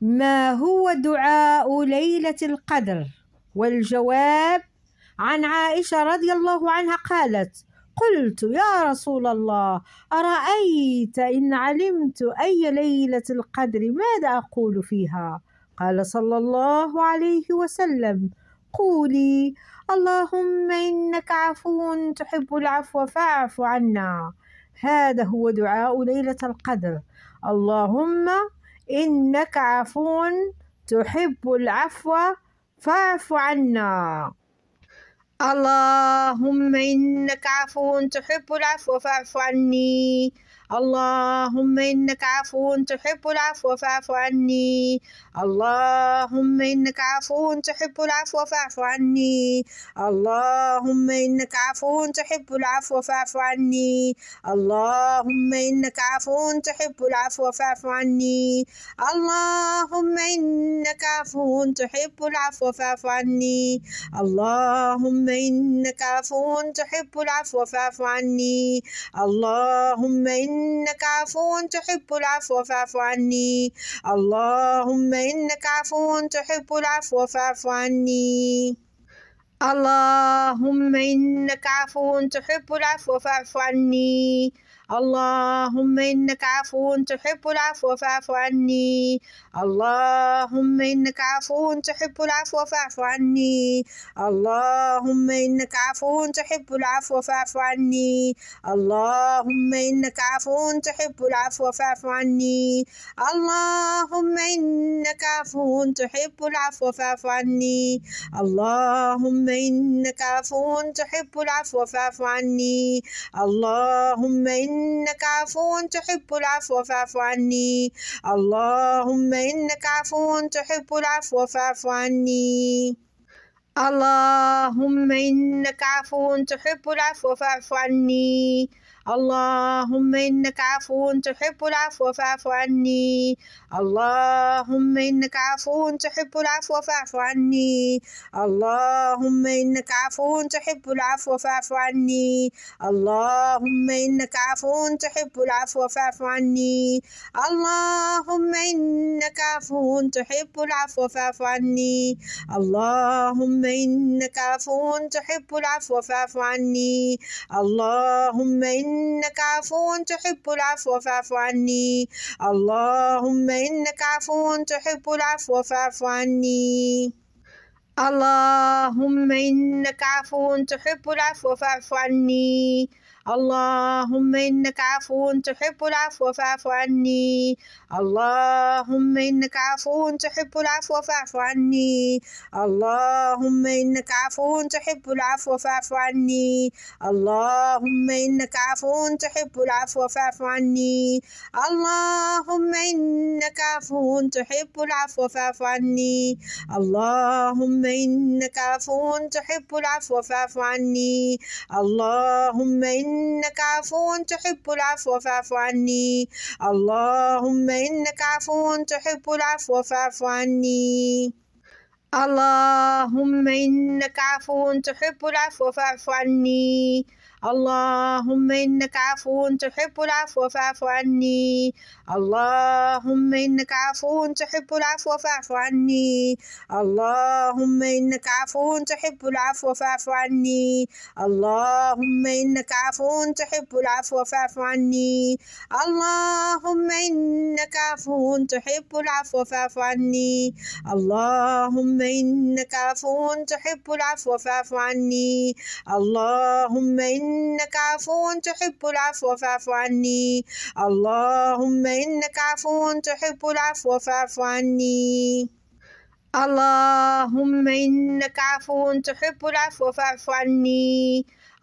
ما هو دعاء ليلة القدر؟ والجواب عن عائشة رضي الله عنها قالت: قلت يا رسول الله أرأيت إن علمت أي ليلة القدر ماذا أقول فيها؟ قال صلى الله عليه وسلم: قولي اللهم إنك عفو تحب العفو فاعف عنا. هذا هو دعاء ليلة القدر. اللهم إنك عفو تحب العفو فاعف عنا اللهم إنك عفو تحب العفو فاعف عني اللهم إنك عفو تحب العفو فاعف عني اللهم إنك عفو تحب العفو فاعف عني اللهم إنك عفو تحب العفو فاعف عني اللهم إنك عفو تحب العفو فاعف عني اللهم إنك عفو تحب العفو فاعف عني اللهم إنك عفو تحب العفو فاعف عني اللهم إنك إنك عفو تحب العفو فاعف عني اللهم إنك عفو تحب العفو فاعف عني اللهم إنك عفو تحب العفو فاعف عني اللهم إنك عفو تحب العفو فاعف عني اللهم إنك عفو تحب العفو فاعف عني اللهم إنك عفو تحب العفو فاعف عني اللهم إنك عفو تحب العفو فاعف عني اللهم إنك عفو تحب العفو فاعف عني اللهم إنك عفو تحب العفو فاعف عني اللهم إنك إنك عفو تحب العفو فاعف عني اللهم إنك عفو تحب العفو فاعف عني اللهم إنك عفو تحب العفو فاعف عني اللهم إنك عفو تحب العفو فاعف عني اللهم إنك عفو تحب العفو فاعف عني اللهم إنك عفو تحب العفو فاعف عني اللهم إنك عفو تحب العفو فاعف عني اللهم إنك عفو تحب العفو فاعف عني اللهم إنك عفو تحب العفو فاعف عني اللهم إنك عفو تحب العفو فاعف عني اللهم إنك عفو تحب العفو فاعف عني اللهم إنك عفو تحب العفو فاعف عني اللهم إنك عفو تحب العفو فاعف عني اللهم إنك عفو تحب العفو فاعف عني اللهم إنك عفو تحب العفو فاعف عني اللهم إنك عفو تحب العفو فاعف عني اللهم إنك عفو تحب العفو فاعف عني اللهم إنك عفو تحب العفو فاعف عني اللهم إنك إنك عفو تحب العفو فاعف عني اللهم إنك عفو تحب العفو فاعف عني اللهم إنك عفو تحب العفو فاعف عني اللهم إنك عفو تحب العفو فاعف عني اللهم إنك عفو تحب العفو فاعف عني اللهم إنك عفو تحب العفو فاعف عني اللهم إنك عفو تحب العفو فاعف عني اللهم إنك عفو تحب العفو فاعف عني اللهم إنك عفو تحب العفو فاعف عني اللهم إنك إنك عفو تحب العفو فاعف عني اللهم إنك عفو تحب العفو فاعف عني اللهم إنك عفو تحب العفو فاعف عني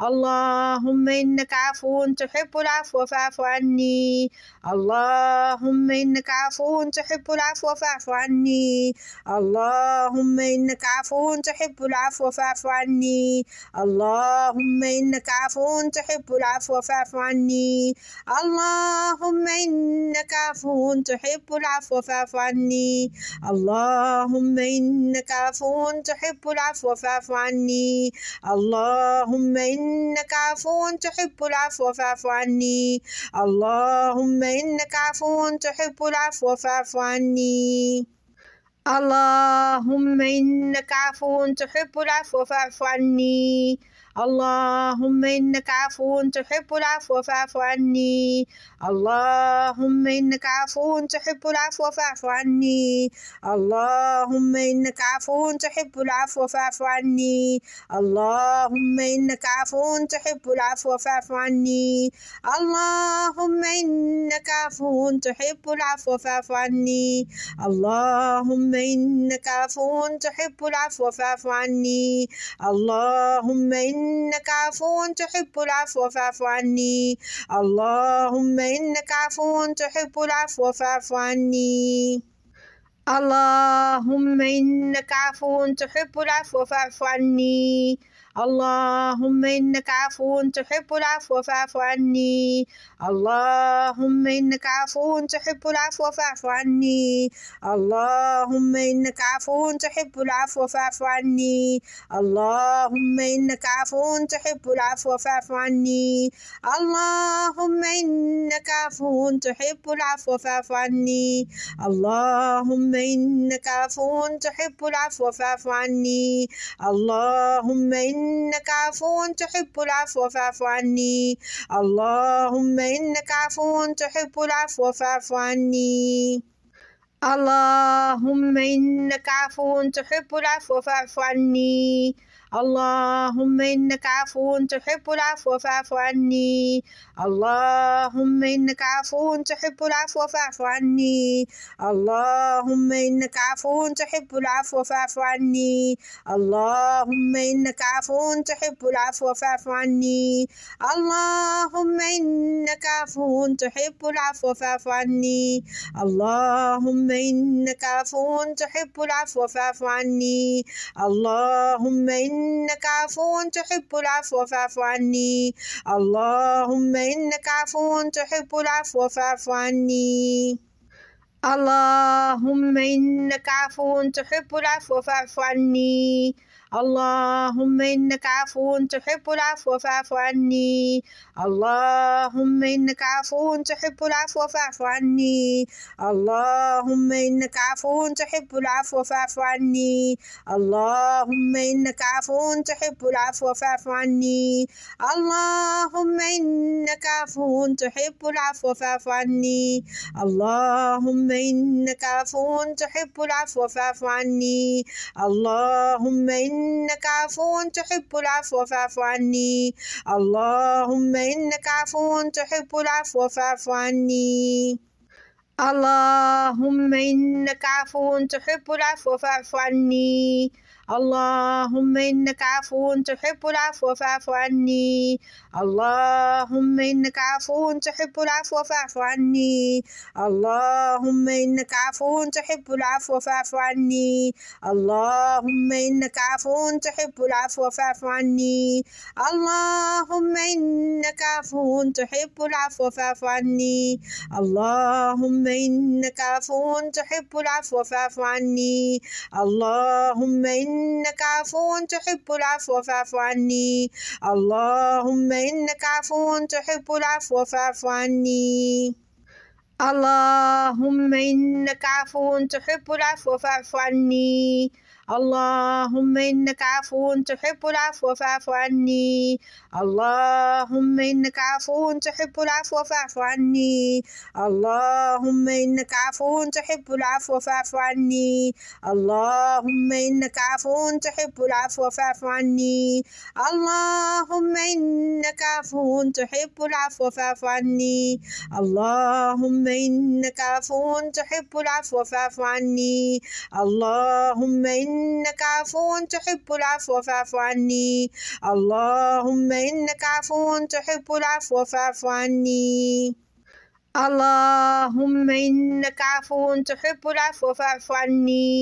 اللهم إنك عفو تحب العفو فاعف عني اللهم إنك عفو تحب العفو فاعف عني اللهم إنك عفو تحب العفو فاعف عني اللهم إنك عفو تحب العفو فاعف عني اللهم إنك عفو تحب العفو فاعف عني اللهم إنك عفو تحب العفو فاعف عني اللهم إنك إنك عفو تحب العفو فاعف عني اللهم إنك عفو تحب العفو فاعف عني اللهم إنك عفو تحب العفو فاعف عني اللهم إنك عفو تحب العفو فاعف عني اللهم إنك عفو تحب العفو فاعف عني اللهم إنك عفو تحب العفو فاعف عني اللهم إنك عفو تحب العفو فاعف عني اللهم إنك عفو تحب العفو فاعف عني اللهم إنك عفو تحب العفو فاعف عني اللهم إنك عفو تحب العفو فاعف عني اللهم إنك عفو تحب العفو فاعف عني اللهم إنك عفو تحب العفو فاعف عني اللهم إنك عفو تحب العفو فاعف عني اللهم إنك عفو تحب العفو فاعف عني اللهم إنك عفو تحب العفو فاعف عني اللهم إنك عفو تحب العفو فاعف عني اللهم إنك عفو تحب العفو فاعف عني اللهم إنك عفو تحب العفو فاعف عني اللهم إنك إنك عفو تحب العفو فاعف عني اللهم إنك عفو تحب العفو فاعف عني اللهم إنك عفو تحب العفو فاعف عني اللهم إنك عفو تحب العفو فاعف عني اللهم إنك عفو تحب العفو فاعف عني اللهم إنك عفو تحب العفو فاعف عني اللهم إنك عفو تحب العفو فاعف عني اللهم إنك عفو تحب العفو فاعف عني اللهم إنك عفو تحب العفو فاعف عني اللهم إنك إنك عفو تحب العفو فاعف عني اللهم إنك عفو تحب العفو فاعف عني اللهم إنك عفو تحب العفو فاعف عني اللهم إنك عفو تحب العفو فاعف عني اللهم إنك عفو تحب العفو فاعف عني اللهم إنك عفو تحب العفو فاعف عني اللهم إنك عفو تحب العفو فاعف عني اللهم إنك عفو تحب العفو فاعف عني اللهم إنك عفو تحب العفو فاعف عني اللهم إنك إنك عفو تحب العفو فاعف عني اللهم إنك عفو تحب العفو فاعف عني اللهم إنك عفو تحب العفو فاعف عني اللهم إنك عفو تحب العفو فاعف عني اللهم إنك عفو تحب العفو فاعف عني اللهم إنك عفو تحب العفو فاعف عني اللهم إنك عفو تحب العفو فاعف عني اللهم إنك عفو تحب العفو فاعف عني اللهم إنك عفو تحب العفو فاعف عني اللهم إنك إنك عفو تحب العفو فاعف عني اللهم إنك عفو تحب العفو فاعف عني اللهم إنك عفو تحب العفو فاعف عني اللهم إنك عفو تحب العفو فاعف عني اللهم إنك عفو تحب العفو فاعف عني اللهم إنك عفو تحب العفو فاعف عني اللهم إنك عفو تحب العفو فاعف عني اللهم إنك عفو تحب العفو فاعف عني اللهم إنك عفو تحب العفو فاعف عني اللهم إنك إنك عفو تحب العفو فاعف عني اللهم إنك عفو تحب العفو فاعف عني اللهم إنك عفو تحب العفو فاعف عني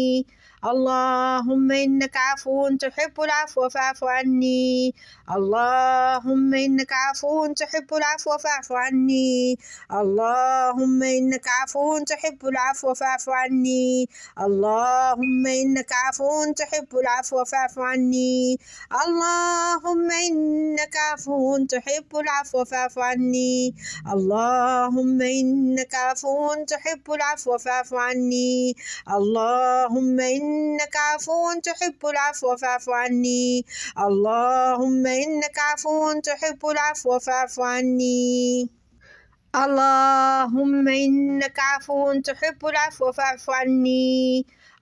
اللهم إنك عفو تحب العفو فاعف عني اللهم إنك عفو تحب العفو فاعف عني اللهم إنك عفو تحب العفو فاعف عني اللهم إنك عفو تحب العفو فاعف عني اللهم إنك عفو تحب العفو فاعف عني اللهم إنك عفو تحب العفو فاعف عني اللهم إنك إنك عفو تحب العفو فاعف عني اللهم إنك عفو تحب العفو فاعف عني اللهم إنك عفو تحب العفو فاعف عني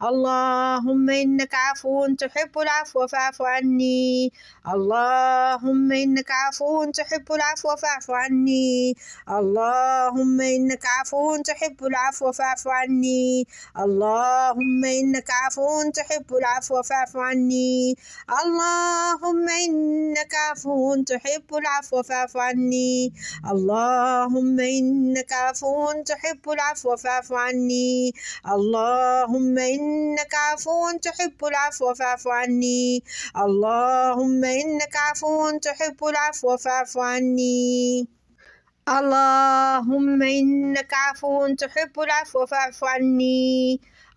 اللهم إنك عفو تحب العفو فاعف عني اللهم إنك عفو تحب العفو فاعف عني اللهم إنك عفو تحب العفو فاعف عني اللهم إنك عفو تحب العفو فاعف عني اللهم إنك عفو تحب العفو فاعف عني اللهم إنك عفو تحب العفو فاعف عني اللهم إنك إنك عفو تحب العفو فاعف عني اللهم إنك عفو تحب العفو فاعف عني اللهم إنك عفو تحب العفو فاعف عني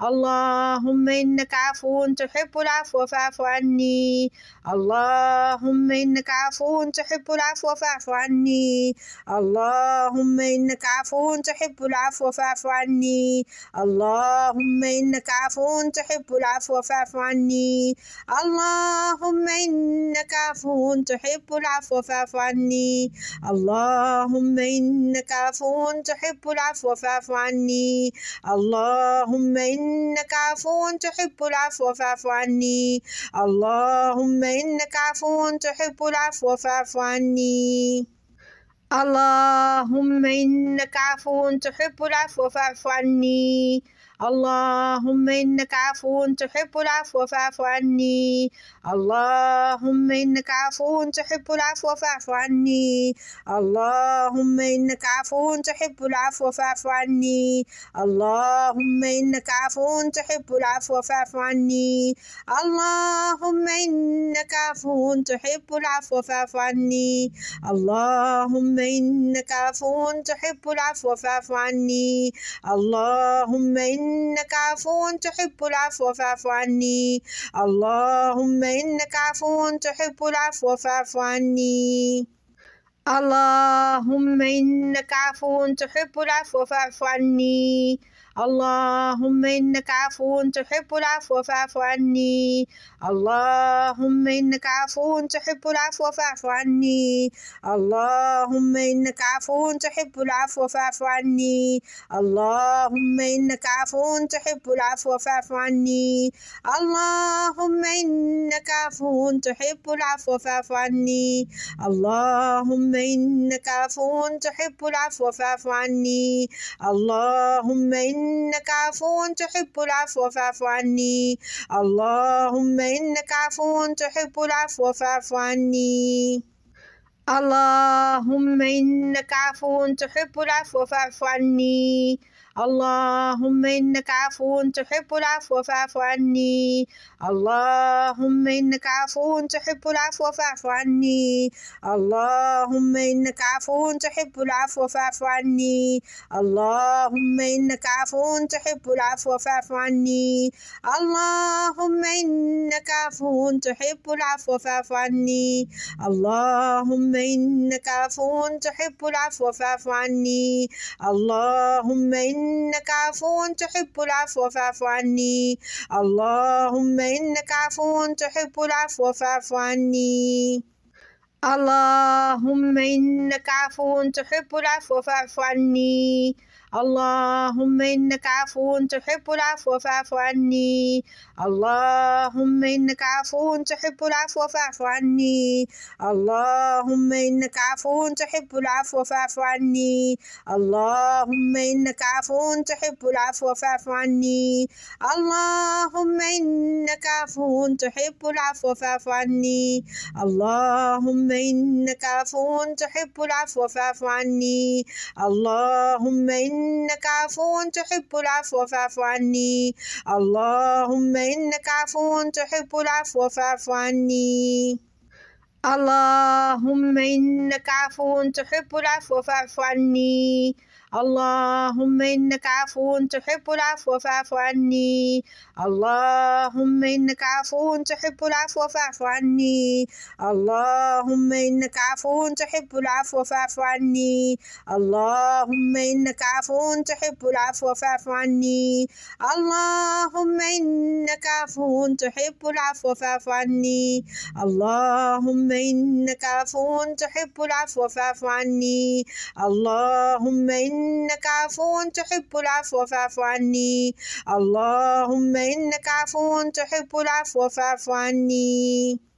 اللهم إنك عفو تحب العفو فاعف عني اللهم إنك عفو تحب العفو فاعف عني اللهم إنك عفو تحب العفو فاعف عني اللهم إنك عفو تحب العفو فاعف عني اللهم إنك عفو تحب العفو فاعف عني اللهم إنك عفو تحب العفو فاعف عني اللهم إنك إنك عفو تحب العفو فاعف عني اللهم إنك عفو تحب العفو فاعف عني اللهم إنك عفو تحب العفو فاعف عني اللهم إنك عفو تحب العفو فاعف عني اللهم إنك عفو تحب العفو فاعف عني اللهم إنك عفو تحب العفو فاعف عني اللهم إنك عفو تحب العفو فاعف عني اللهم إنك عفو تحب العفو فاعف عني اللهم إنك عفو تحب العفو فاعف عني اللهم إنك إنك عفو تحب العفو فاعف عني اللهم إنك عفو تحب العفو فاعف عني اللهم إنك عفو تحب العفو فاعف عني اللهم إنك عفو تحب العفو فاعف عني اللهم إنك عفو تحب العفو فاعف عني اللهم إنك عفو تحب العفو فاعف عني اللهم إنك عفو تحب العفو فاعف عني اللهم إنك عفو تحب العفو فاعف عني اللهم إنك عفو تحب العفو فاعف عني اللهم إنك إنك عفو تحب العفو فاعف عني اللهم إنك عفو تحب العفو فاعف عني اللهم إنك عفو تحب العفو فاعف عني اللهم إنك عفو تحب العفو فاعف عني اللهم إنك عفو تحب العفو فاعف عني اللهم إنك عفو تحب العفو فاعف عني اللهم إنك عفو تحب العفو فاعف عني اللهم إنك عفو تحب العفو فاعف عني اللهم إنك عفو تحب العفو فاعف عني اللهم إنك إنك عفو تحب العفو فاعف عني اللهم إنك عفو تحب العفو فاعف عني اللهم إنك عفو تحب العفو فاعف عني اللهم إنك عفو تحب العفو فاعف عني اللهم إنك عفو تحب العفو فاعف عني اللهم إنك عفو تحب العفو فاعف عني اللهم إنك عفو تحب العفو فاعف عني اللهم إنك عفو تحب العفو فاعف عني اللهم إنك عفو تحب العفو فاعف عني اللهم إنك إنك عفو تحب العفو فاعف عني اللهم إنك عفو تحب العفو فاعف عني اللهم إنك عفو تحب العفو فاعف عني اللهم إنك عفو تحب العفو فاعف عني اللهم إنك عفو تحب العفو فاعف عني اللهم إنك عفو تحب العفو فاعف عني اللهم إنك عفو تحب العفو فاعف عني اللهم إنك عفو تحب العفو فاعف عني اللهم إنك عفو تحب العفو فاعف عني اللهم إنك عفو تحب العفو فاعف عني اللهم إنك عفو تحب العفو فاعف عني